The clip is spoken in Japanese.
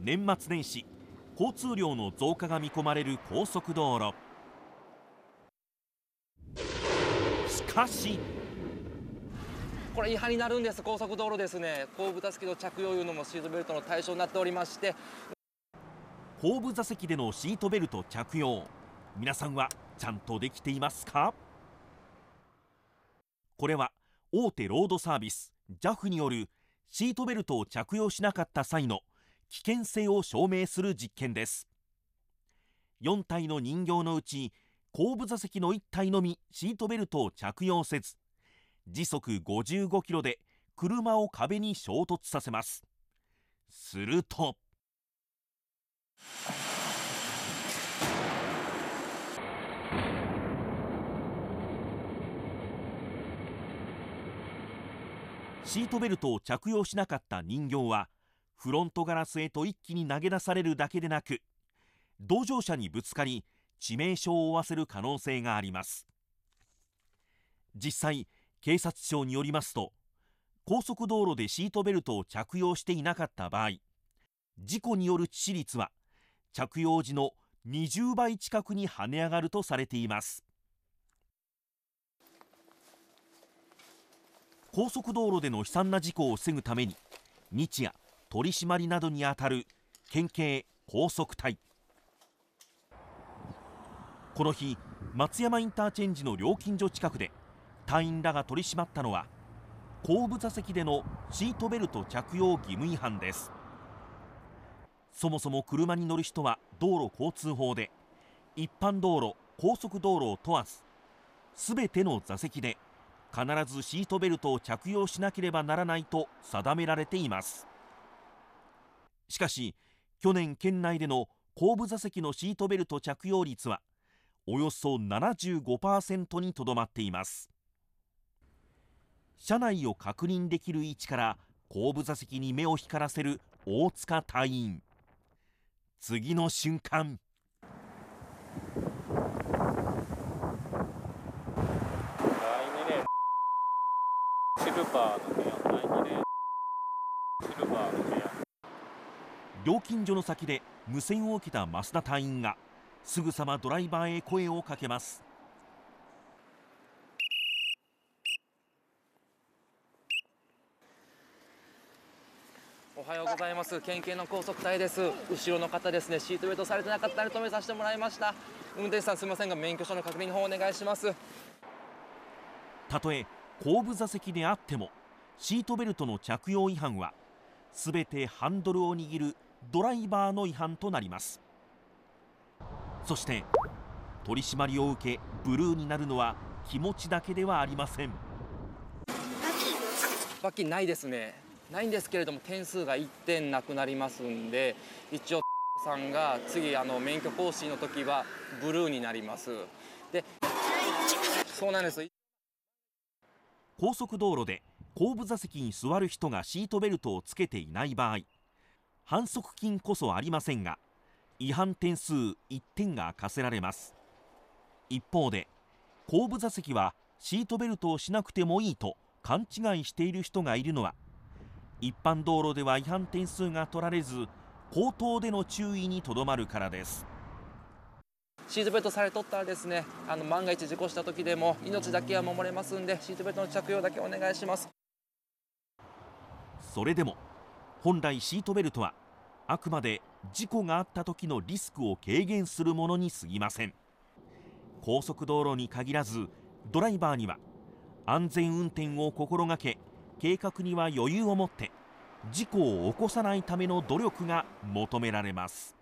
年末年始交通量の増加が見込まれる高速道路しかしこれ違反になるんです高速道路ですね後部座席の着用いうのもシートベルトの対象になっておりまして後部座席でのシートベルト着用皆さんはちゃんとできていますかこれは大手ロードサービス JAF によるシートベルトを着用しなかった際の危険性を証明する実験です4体の人形のうち後部座席の1体のみシートベルトを着用せず時速55キロで車を壁に衝突させますするとシートベルトを着用しなかった人形はフロントガラスへと一気に投げ出されるだけでなく同乗者にぶつかり致命傷を負わせる可能性があります実際警察庁によりますと高速道路でシートベルトを着用していなかった場合事故による致死率は着用時の20倍近くに跳ね上がるとされています高速道路での悲惨な事故を防ぐために日夜取り締まりなどにあたる県警高速隊この日松山インターチェンジの料金所近くで隊員らが取り締まったのは後部座席でのシートベルト着用義務違反ですそもそも車に乗る人は道路交通法で一般道路高速道路を問わず全ての座席で必ずシートベルトを着用しなければならないと定められていますしかし去年県内での後部座席のシートベルト着用率はおよそ75%にとどまっています車内を確認できる位置から後部座席に目を光らせる大塚隊員次の瞬間シルバーの部屋第2でシルバーの部屋料金所の先で無線を受けた増田隊員がすぐさまドライバーへ声をかけますおはようございます県警の高速隊です後ろの方ですねシートベルトされてなかったら止めさせてもらいました運転手さんすみませんが免許証の確認の方お願いしますたとえ後部座席であってもシートベルトの着用違反はすべてハンドルを握るドライバーの違反となりますそして取り締まりを受けブルーになるのは気持ちだけではありません罰金ないですねないんですけれども点数が1点なくなりますんで一応さんが次あの免許更新の時はブルーになりますでそうなんです高速道路で後部座席に座る人がシートベルトをつけていない場合反則金こそありませんが違反点数1点が課せられます一方で後部座席はシートベルトをしなくてもいいと勘違いしている人がいるのは一般道路では違反点数が取られず口頭での注意にとどまるからですシートベルトされとったらですねあの万が一事故した時でも命だけは守れますんでシートベルトの着用だけお願いしますそれでも本来シートベルトはあくまで事故があった時のリスクを軽減するものに過ぎません高速道路に限らずドライバーには安全運転を心がけ計画には余裕を持って事故を起こさないための努力が求められます